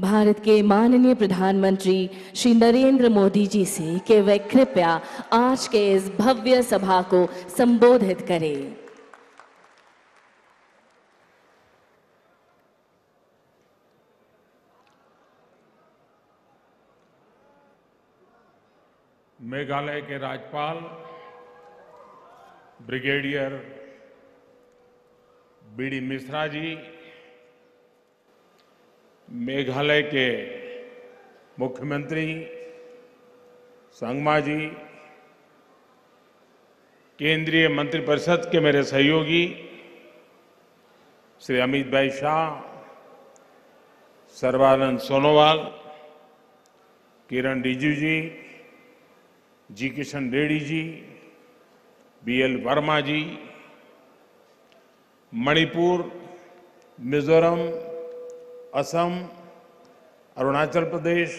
भारत के माननीय प्रधानमंत्री श्री नरेंद्र मोदी जी से के वे कृपया आज के इस भव्य सभा को संबोधित करें मेघालय के राज्यपाल brigadier B D Mishra ji Meghalaya के मुख्यमंत्री संगमा जी केंद्रीय मंत्रिपरिषद के मेरे सहयोगी श्री अमित भाई शाह सर्वानंद सोनोवाल किरण रिजू जी जी किशन रेड्डी जी बी एल वर्मा जी मणिपुर मिजोरम असम अरुणाचल प्रदेश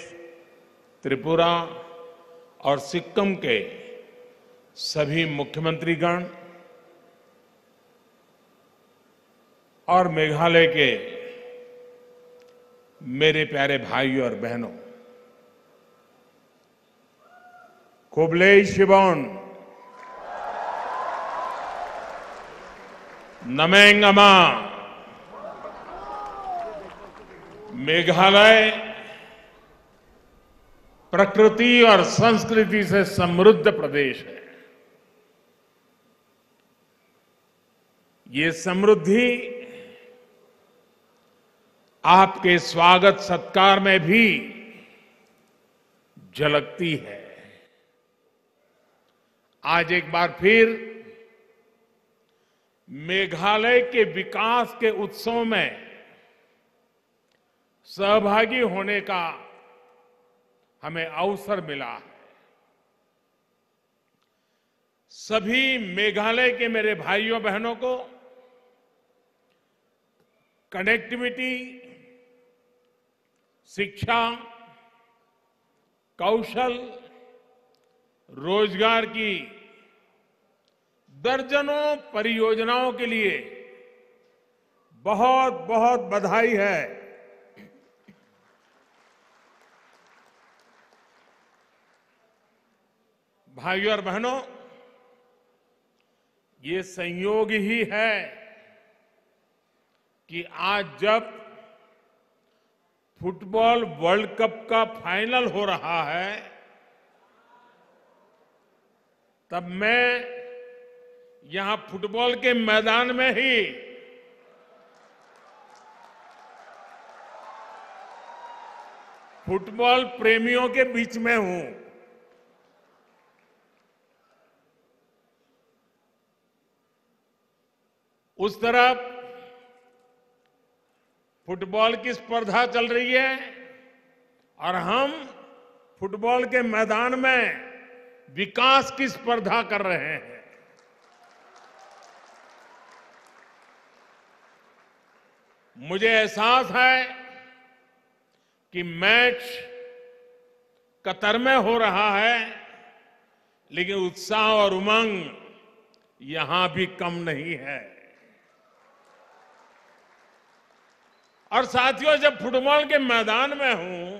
त्रिपुरा और सिक्किम के सभी मुख्यमंत्रीगण और मेघालय के मेरे प्यारे भाइयों और बहनों कुबले शिबोन नमेंगमा मेघालय प्रकृति और संस्कृति से समृद्ध प्रदेश है ये समृद्धि आपके स्वागत सत्कार में भी झलकती है आज एक बार फिर मेघालय के विकास के उत्सव में सहभागी होने का हमें अवसर मिला है सभी मेघालय के मेरे भाइयों बहनों को कनेक्टिविटी शिक्षा कौशल रोजगार की दर्जनों परियोजनाओं के लिए बहुत बहुत बधाई है भाइयों और बहनों ये संयोग ही है कि आज जब फुटबॉल वर्ल्ड कप का फाइनल हो रहा है तब मैं यहां फुटबॉल के मैदान में ही फुटबॉल प्रेमियों के बीच में हूं उस तरफ फुटबॉल की स्पर्धा चल रही है और हम फुटबॉल के मैदान में विकास की स्पर्धा कर रहे हैं मुझे एहसास है कि मैच कतर में हो रहा है लेकिन उत्साह और उमंग यहां भी कम नहीं है और साथियों जब फुटबॉल के मैदान में हूं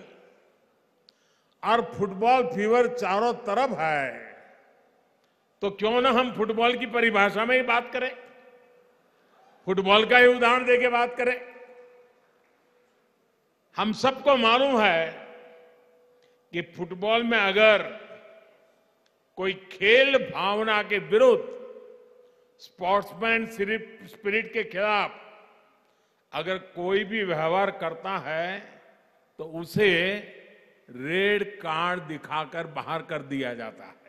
और फुटबॉल फीवर चारों तरफ है तो क्यों ना हम फुटबॉल की परिभाषा में ही बात करें फुटबॉल का ही उदाहरण देके बात करें हम सबको मालूम है कि फुटबॉल में अगर कोई खेल भावना के विरुद्ध स्पोर्ट्समैन सिर्फ स्पिरिट के खिलाफ अगर कोई भी व्यवहार करता है तो उसे रेड कार्ड दिखाकर बाहर कर दिया जाता है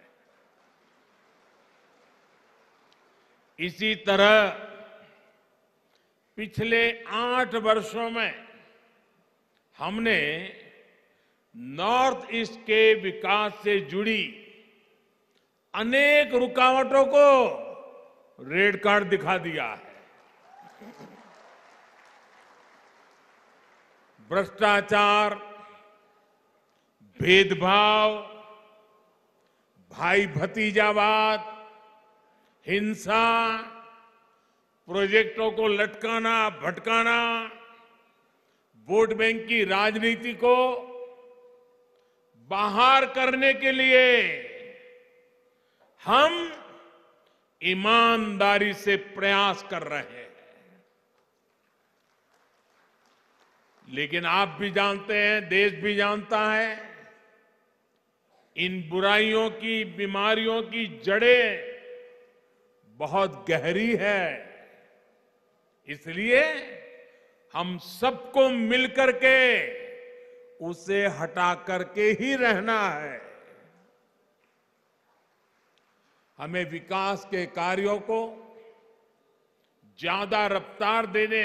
इसी तरह पिछले आठ वर्षों में हमने नॉर्थ ईस्ट के विकास से जुड़ी अनेक रुकावटों को रेड कार्ड दिखा दिया है भ्रष्टाचार भेदभाव भाई भतीजावाद हिंसा प्रोजेक्टों को लटकाना भटकाना वोट बैंक की राजनीति को बाहर करने के लिए हम ईमानदारी से प्रयास कर रहे हैं लेकिन आप भी जानते हैं देश भी जानता है इन बुराइयों की बीमारियों की जड़ें बहुत गहरी है इसलिए हम सबको मिलकर के उसे हटा करके ही रहना है हमें विकास के कार्यों को ज्यादा रफ्तार देने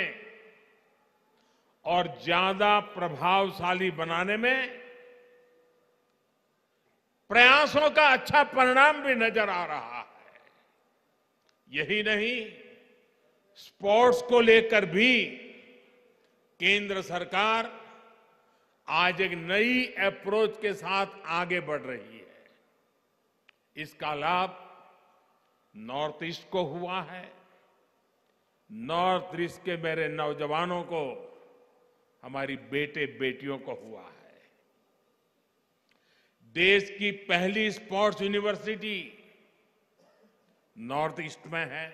और ज्यादा प्रभावशाली बनाने में प्रयासों का अच्छा परिणाम भी नजर आ रहा है यही नहीं स्पोर्ट्स को लेकर भी केंद्र सरकार आज एक नई अप्रोच के साथ आगे बढ़ रही है इसका लाभ नॉर्थ ईस्ट को हुआ है नॉर्थ ईस्ट के मेरे नौजवानों को हमारी बेटे बेटियों को हुआ है देश की पहली स्पोर्ट्स यूनिवर्सिटी नॉर्थ ईस्ट में है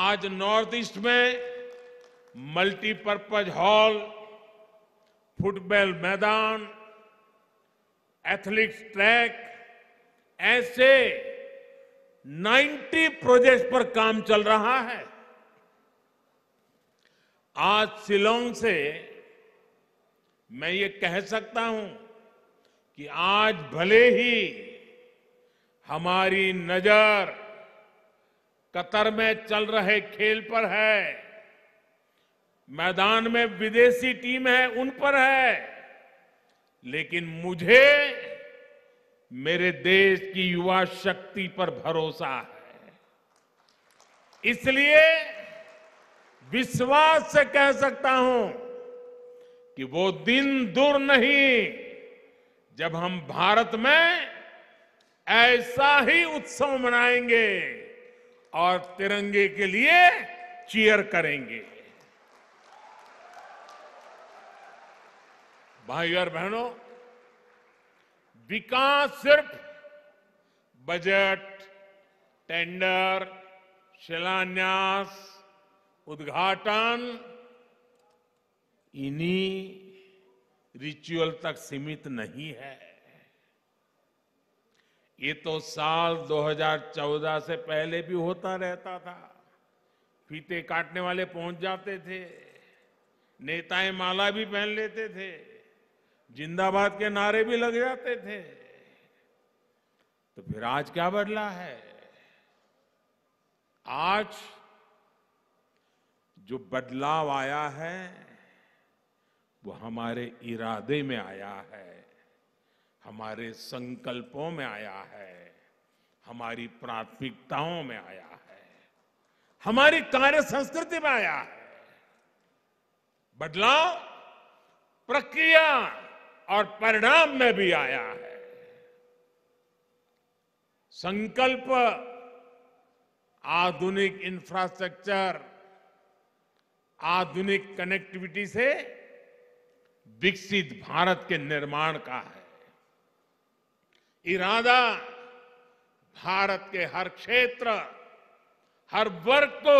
आज नॉर्थ ईस्ट में मल्टीपर्पज हॉल फुटबॉल मैदान एथलेटिक्स ट्रैक ऐसे 90 प्रोजेक्ट्स पर काम चल रहा है आज शिलोंग से मैं ये कह सकता हूं कि आज भले ही हमारी नजर कतर में चल रहे खेल पर है मैदान में विदेशी टीम है उन पर है लेकिन मुझे मेरे देश की युवा शक्ति पर भरोसा है इसलिए विश्वास से कह सकता हूं कि वो दिन दूर नहीं जब हम भारत में ऐसा ही उत्सव मनाएंगे और तिरंगे के लिए चीयर करेंगे भाइयों और बहनों विकास सिर्फ बजट टेंडर शिलान्यास उद्घाटन इन्हीं रिचुअल तक सीमित नहीं है ये तो साल 2014 से पहले भी होता रहता था फीते काटने वाले पहुंच जाते थे नेताएं माला भी पहन लेते थे जिंदाबाद के नारे भी लग जाते थे तो फिर आज क्या बदला है आज जो बदलाव आया है वो हमारे इरादे में आया है हमारे संकल्पों में आया है हमारी प्राथमिकताओं में आया है हमारी कार्य संस्कृति में आया है बदलाव प्रक्रिया और परिणाम में भी आया है संकल्प आधुनिक इंफ्रास्ट्रक्चर आधुनिक कनेक्टिविटी से विकसित भारत के निर्माण का है इरादा भारत के हर क्षेत्र हर वर्ग को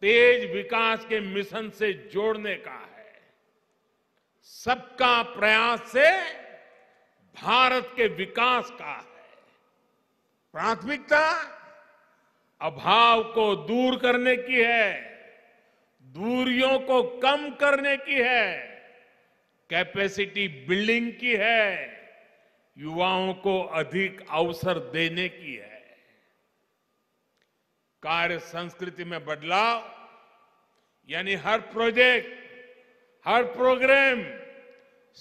तेज विकास के मिशन से जोड़ने का है सबका प्रयास से भारत के विकास का है प्राथमिकता अभाव को दूर करने की है दूरियों को कम करने की है कैपेसिटी बिल्डिंग की है युवाओं को अधिक अवसर देने की है कार्य संस्कृति में बदलाव यानी हर प्रोजेक्ट हर प्रोग्राम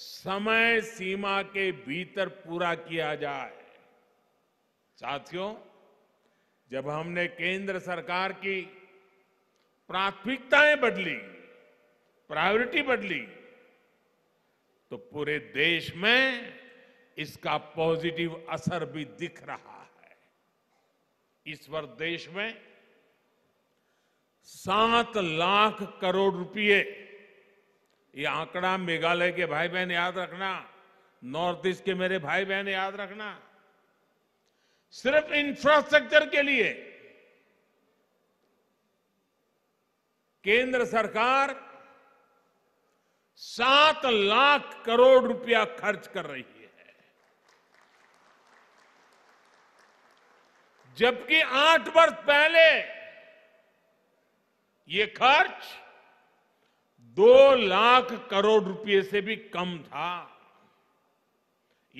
समय सीमा के भीतर पूरा किया जाए साथियों जब हमने केंद्र सरकार की प्राथमिकताएं बदली प्रायोरिटी बदली तो पूरे देश में इसका पॉजिटिव असर भी दिख रहा है इस वर्ष देश में सात लाख करोड़ रुपए ये आंकड़ा मेघालय के भाई बहन याद रखना नॉर्थ ईस्ट के मेरे भाई बहन याद रखना सिर्फ इंफ्रास्ट्रक्चर के लिए केंद्र सरकार सात लाख करोड़ रुपया खर्च कर रही है जबकि आठ वर्ष पहले ये खर्च दो लाख करोड़ रुपये से भी कम था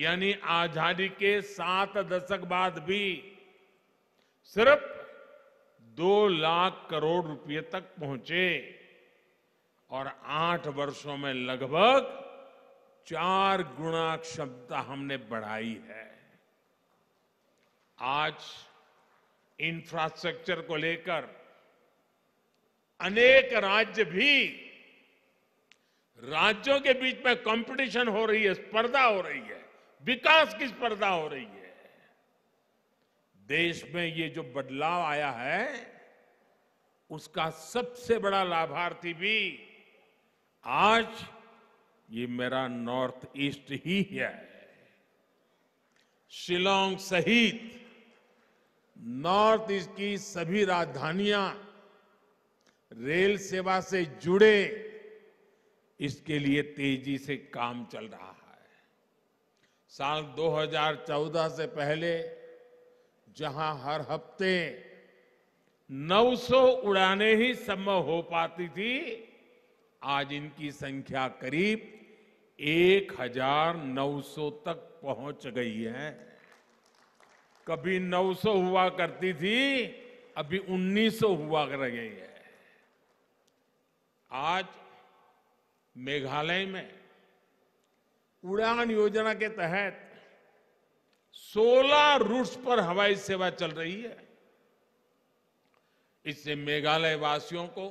यानी आजादी के सात दशक बाद भी सिर्फ दो लाख करोड़ रुपए तक पहुंचे और आठ वर्षों में लगभग चार गुणा क्षमता हमने बढ़ाई है आज इंफ्रास्ट्रक्चर को लेकर अनेक राज्य भी राज्यों के बीच में कंपटीशन हो रही है स्पर्धा हो रही है विकास की स्पर्धा हो रही है देश में ये जो बदलाव आया है उसका सबसे बड़ा लाभार्थी भी आज ये मेरा नॉर्थ ईस्ट ही है शिलोंग सहित नॉर्थ ईस्ट की सभी राजधानियां रेल सेवा से जुड़े इसके लिए तेजी से काम चल रहा है साल 2014 से पहले जहां हर हफ्ते 900 उड़ाने ही संभव हो पाती थी आज इनकी संख्या करीब 1900 तक पहुंच गई है कभी 900 हुआ करती थी अभी 1900 हुआ कर गई है आज मेघालय में उड़ान योजना के तहत 16 रूट्स पर हवाई सेवा चल रही है इससे मेघालय वासियों को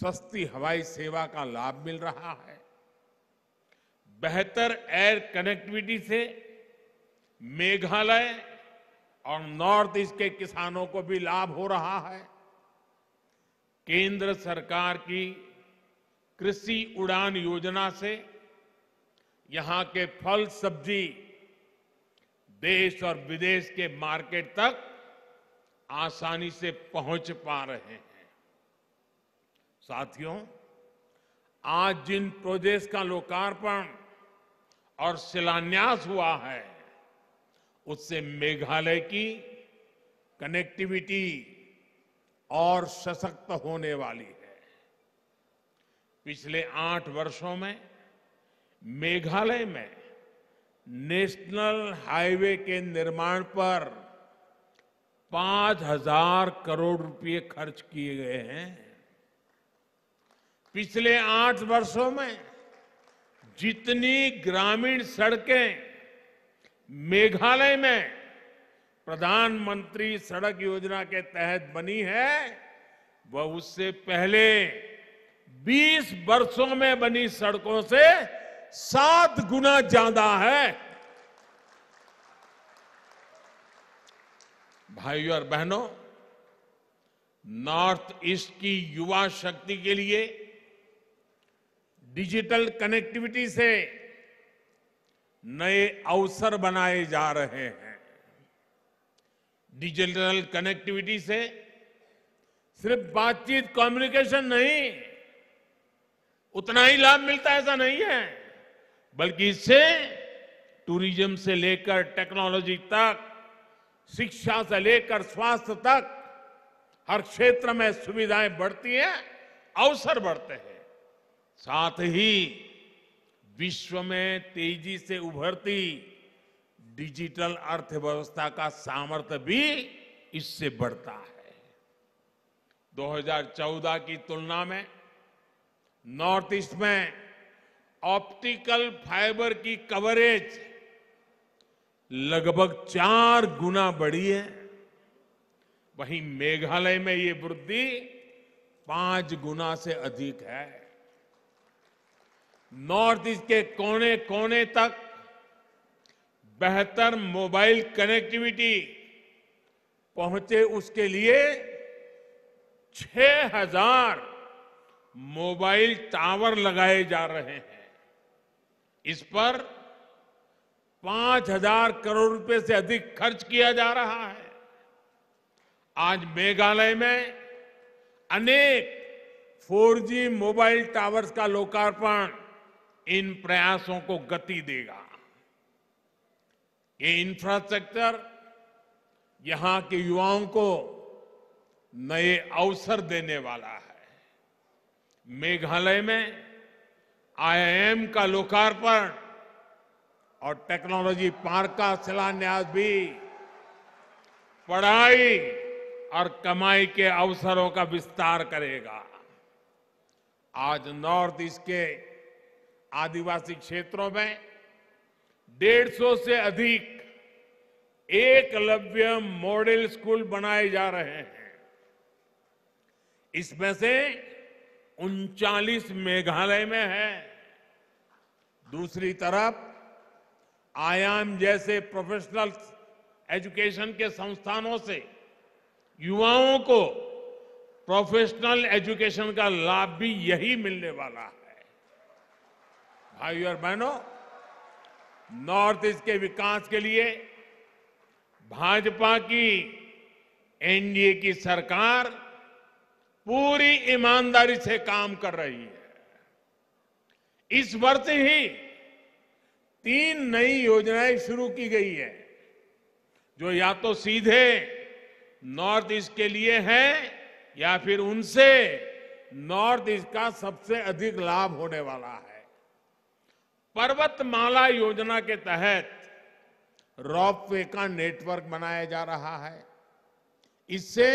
सस्ती हवाई सेवा का लाभ मिल रहा है बेहतर एयर कनेक्टिविटी से मेघालय और नॉर्थ ईस्ट के किसानों को भी लाभ हो रहा है केंद्र सरकार की कृषि उड़ान योजना से यहां के फल सब्जी देश और विदेश के मार्केट तक आसानी से पहुंच पा रहे हैं साथियों आज जिन प्रोजेक्ट का लोकार्पण और शिलान्यास हुआ है उससे मेघालय की कनेक्टिविटी और सशक्त होने वाली है पिछले आठ वर्षों में मेघालय में नेशनल हाईवे के निर्माण पर पांच हजार करोड़ रुपए खर्च किए गए हैं पिछले आठ वर्षों में जितनी ग्रामीण सड़कें मेघालय में प्रधानमंत्री सड़क योजना के तहत बनी है वह उससे पहले 20 वर्षों में बनी सड़कों से सात गुना ज्यादा है भाइयों और बहनों नॉर्थ ईस्ट की युवा शक्ति के लिए डिजिटल कनेक्टिविटी से नए अवसर बनाए जा रहे हैं डिजिटल कनेक्टिविटी से सिर्फ बातचीत कम्युनिकेशन नहीं उतना ही लाभ मिलता ऐसा नहीं है बल्कि इससे टूरिज्म से लेकर टेक्नोलॉजी तक शिक्षा से लेकर स्वास्थ्य तक हर क्षेत्र में सुविधाएं बढ़ती हैं अवसर बढ़ते हैं साथ ही विश्व में तेजी से उभरती डिजिटल अर्थव्यवस्था का सामर्थ्य भी इससे बढ़ता है 2014 की तुलना में नॉर्थ ईस्ट में ऑप्टिकल फाइबर की कवरेज लगभग चार गुना बढ़ी है वहीं मेघालय में ये वृद्धि पांच गुना से अधिक है नॉर्थ ईस्ट के कोने कोने तक बेहतर मोबाइल कनेक्टिविटी पहुंचे उसके लिए 6000 मोबाइल टावर लगाए जा रहे हैं इस पर पांच हजार करोड़ रुपए से अधिक खर्च किया जा रहा है आज मेघालय में अनेक 4G मोबाइल टावर्स का लोकार्पण इन प्रयासों को गति देगा ये इंफ्रास्ट्रक्चर यहां के युवाओं को नए अवसर देने वाला है मेघालय में आईआईएम का लोकार्पण और टेक्नोलॉजी पार्क का शिलान्यास भी पढ़ाई और कमाई के अवसरों का विस्तार करेगा आज नॉर्थ ईस्ट के आदिवासी क्षेत्रों में डेढ़ सौ से अधिक एकलव्य मॉडल स्कूल बनाए जा रहे हैं इसमें से उनचालीस मेघालय में है दूसरी तरफ आयाम जैसे प्रोफेशनल एजुकेशन के संस्थानों से युवाओं को प्रोफेशनल एजुकेशन का लाभ भी यही मिलने वाला है भाई और बहनों नॉर्थ ईस्ट के विकास के लिए भाजपा की एनडीए की सरकार पूरी ईमानदारी से काम कर रही है इस वर्ष ही तीन नई योजनाएं शुरू की गई है जो या तो सीधे नॉर्थ ईस्ट के लिए है या फिर उनसे नॉर्थ ईस्ट का सबसे अधिक लाभ होने वाला है पर्वतमाला योजना के तहत रॉपवे का नेटवर्क बनाया जा रहा है इससे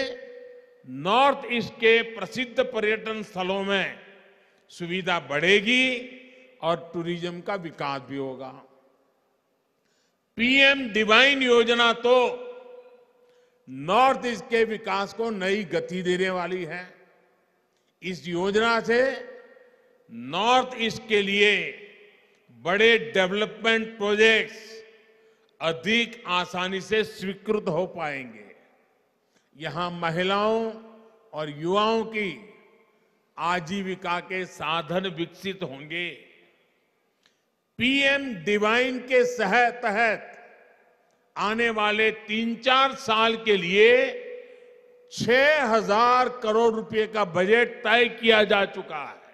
नॉर्थ ईस्ट के प्रसिद्ध पर्यटन स्थलों में सुविधा बढ़ेगी और टूरिज्म का विकास भी होगा पीएम डिवाइन योजना तो नॉर्थ ईस्ट के विकास को नई गति देने वाली है इस योजना से नॉर्थ ईस्ट के लिए बड़े डेवलपमेंट प्रोजेक्ट्स अधिक आसानी से स्वीकृत हो पाएंगे यहां महिलाओं और युवाओं की आजीविका के साधन विकसित होंगे पीएम डिवाइन के सह तहत आने वाले तीन चार साल के लिए 6000 करोड़ रुपए का बजट तय किया जा चुका है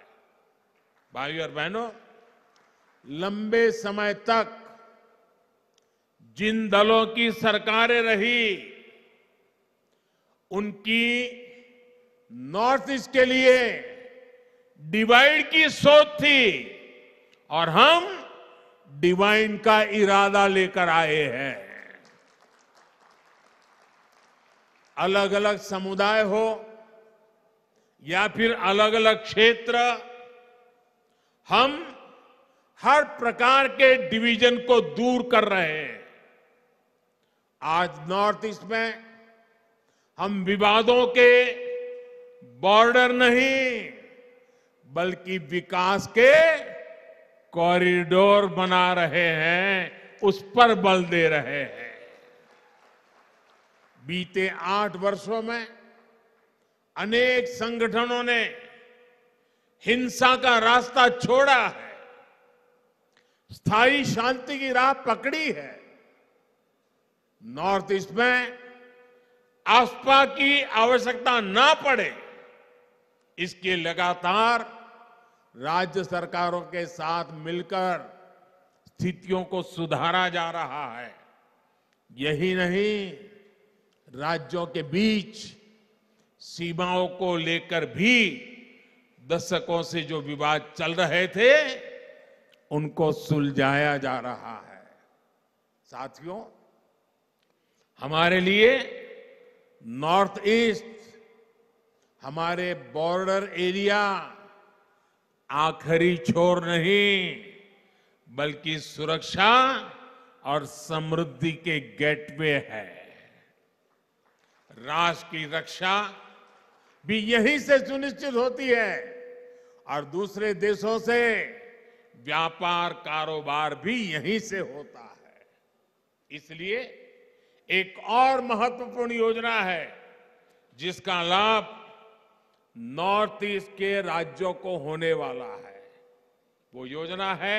भाई और बहनों लंबे समय तक जिन दलों की सरकारें रही उनकी नॉर्थ ईस्ट के लिए डिवाइड की सोच थी और हम डिवाइन का इरादा लेकर आए हैं अलग अलग समुदाय हो या फिर अलग अलग क्षेत्र हम हर प्रकार के डिवीजन को दूर कर रहे हैं आज नॉर्थ ईस्ट में हम विवादों के बॉर्डर नहीं बल्कि विकास के कॉरिडोर बना रहे हैं उस पर बल दे रहे हैं बीते आठ वर्षों में अनेक संगठनों ने हिंसा का रास्ता छोड़ा है स्थायी शांति की राह पकड़ी है नॉर्थ ईस्ट में आसपा की आवश्यकता ना पड़े इसके लगातार राज्य सरकारों के साथ मिलकर स्थितियों को सुधारा जा रहा है यही नहीं राज्यों के बीच सीमाओं को लेकर भी दशकों से जो विवाद चल रहे थे उनको सुलझाया जा रहा है साथियों हमारे लिए नॉर्थ ईस्ट हमारे बॉर्डर एरिया आखिरी छोर नहीं बल्कि सुरक्षा और समृद्धि के गेटवे है राष्ट्र की रक्षा भी यहीं से सुनिश्चित होती है और दूसरे देशों से व्यापार कारोबार भी यहीं से होता है इसलिए एक और महत्वपूर्ण योजना है जिसका लाभ नॉर्थ ईस्ट के राज्यों को होने वाला है वो योजना है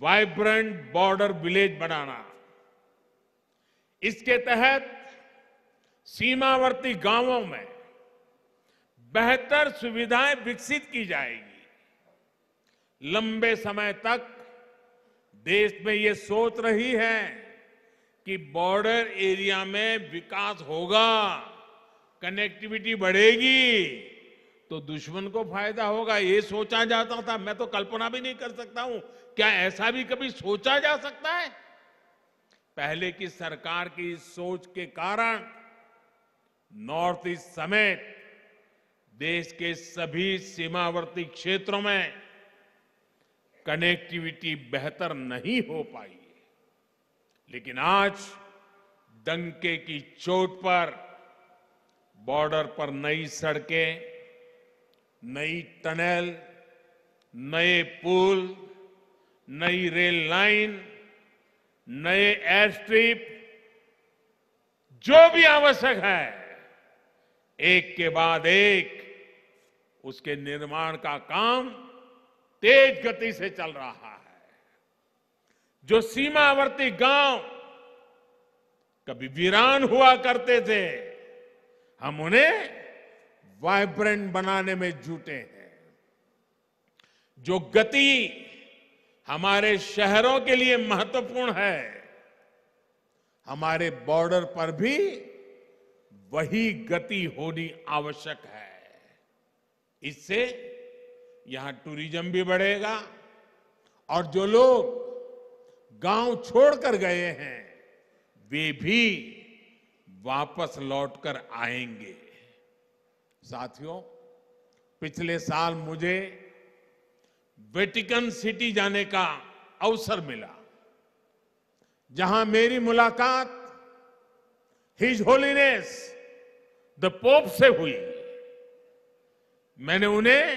वाइब्रेंट बॉर्डर विलेज बनाना इसके तहत सीमावर्ती गांवों में बेहतर सुविधाएं विकसित की जाएगी लंबे समय तक देश में ये सोच रही है कि बॉर्डर एरिया में विकास होगा कनेक्टिविटी बढ़ेगी तो दुश्मन को फायदा होगा ये सोचा जाता था मैं तो कल्पना भी नहीं कर सकता हूं क्या ऐसा भी कभी सोचा जा सकता है पहले की सरकार की सोच के कारण नॉर्थ ईस्ट समेत देश के सभी सीमावर्ती क्षेत्रों में कनेक्टिविटी बेहतर नहीं हो पाई लेकिन आज डंके की चोट पर बॉर्डर पर नई सड़कें नई टनल नए पुल नई रेल लाइन नए एयर स्ट्रिप जो भी आवश्यक है एक के बाद एक उसके निर्माण का काम तेज गति से चल रहा है जो सीमावर्ती गांव कभी वीरान हुआ करते थे हम उन्हें वाइब्रेंट बनाने में जुटे हैं जो गति हमारे शहरों के लिए महत्वपूर्ण है हमारे बॉर्डर पर भी वही गति होनी आवश्यक है इससे यहां टूरिज्म भी बढ़ेगा और जो लोग गांव छोड़कर गए हैं वे भी वापस लौटकर आएंगे साथियों पिछले साल मुझे वेटिकन सिटी जाने का अवसर मिला जहां मेरी मुलाकात हिज होलीनेस द पोप से हुई मैंने उन्हें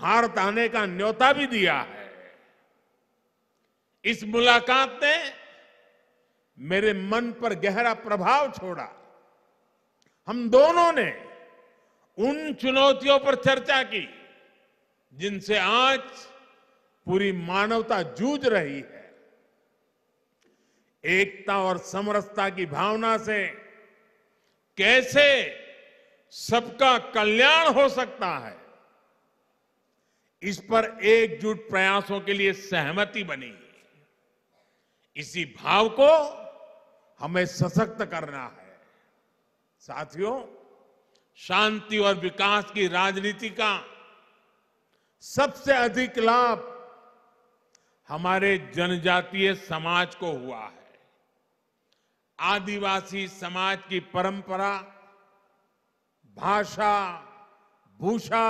भारत आने का न्योता भी दिया है इस मुलाकात ने मेरे मन पर गहरा प्रभाव छोड़ा हम दोनों ने उन चुनौतियों पर चर्चा की जिनसे आज पूरी मानवता जूझ रही है एकता और समरसता की भावना से कैसे सबका कल्याण हो सकता है इस पर एकजुट प्रयासों के लिए सहमति बनी इसी भाव को हमें सशक्त करना है साथियों शांति और विकास की राजनीति का सबसे अधिक लाभ हमारे जनजातीय समाज को हुआ है आदिवासी समाज की परंपरा भाषा भूषा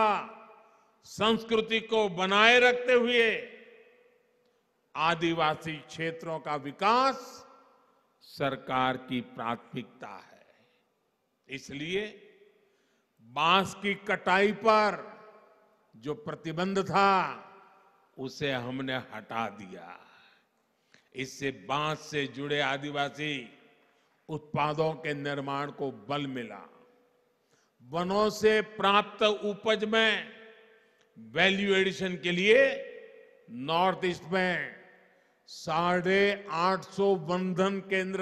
संस्कृति को बनाए रखते हुए आदिवासी क्षेत्रों का विकास सरकार की प्राथमिकता है इसलिए बांस की कटाई पर जो प्रतिबंध था उसे हमने हटा दिया इससे बांस से जुड़े आदिवासी उत्पादों के निर्माण को बल मिला वनों से प्राप्त उपज में वैल्यू एडिशन के लिए नॉर्थ ईस्ट में साढ़े आठ सौ बंधन केंद्र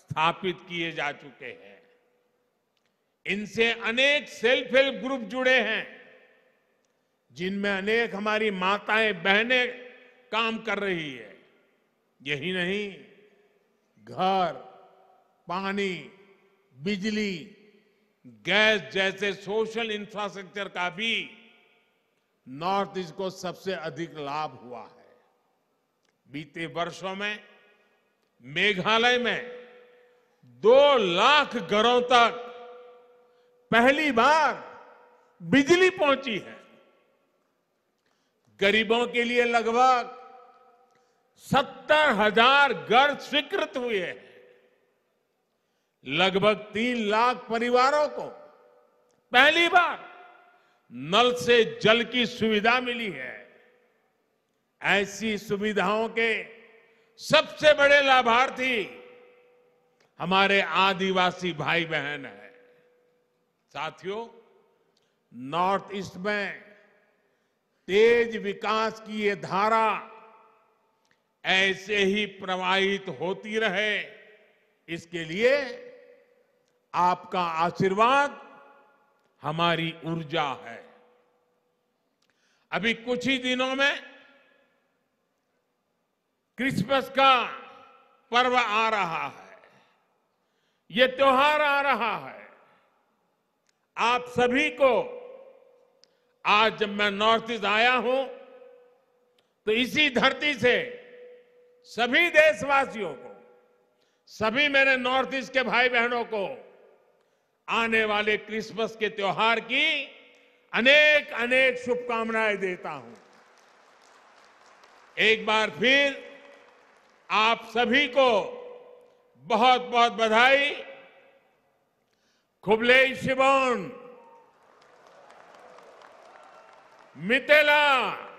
स्थापित किए जा चुके हैं इनसे अनेक सेल्फ हेल्प ग्रुप जुड़े हैं जिनमें अनेक हमारी माताएं बहनें काम कर रही है यही नहीं घर पानी बिजली गैस जैसे सोशल इंफ्रास्ट्रक्चर का भी नॉर्थ ईस्ट को सबसे अधिक लाभ हुआ है बीते वर्षों में मेघालय में दो लाख घरों तक पहली बार बिजली पहुंची है गरीबों के लिए लगभग सत्तर हजार घर स्वीकृत हुए हैं लगभग तीन लाख परिवारों को पहली बार नल से जल की सुविधा मिली है ऐसी सुविधाओं के सबसे बड़े लाभार्थी हमारे आदिवासी भाई बहन है साथियों नॉर्थ ईस्ट में तेज विकास की ये धारा ऐसे ही प्रवाहित होती रहे इसके लिए आपका आशीर्वाद हमारी ऊर्जा है अभी कुछ ही दिनों में क्रिसमस का पर्व आ रहा है ये त्योहार आ रहा है आप सभी को आज जब मैं नॉर्थ ईस्ट आया हूं तो इसी धरती से सभी देशवासियों को सभी मेरे नॉर्थ ईस्ट के भाई बहनों को आने वाले क्रिसमस के त्योहार की अनेक अनेक शुभकामनाएं देता हूं एक बार फिर आप सभी को बहुत बहुत बधाई खुबले शिवन मितेला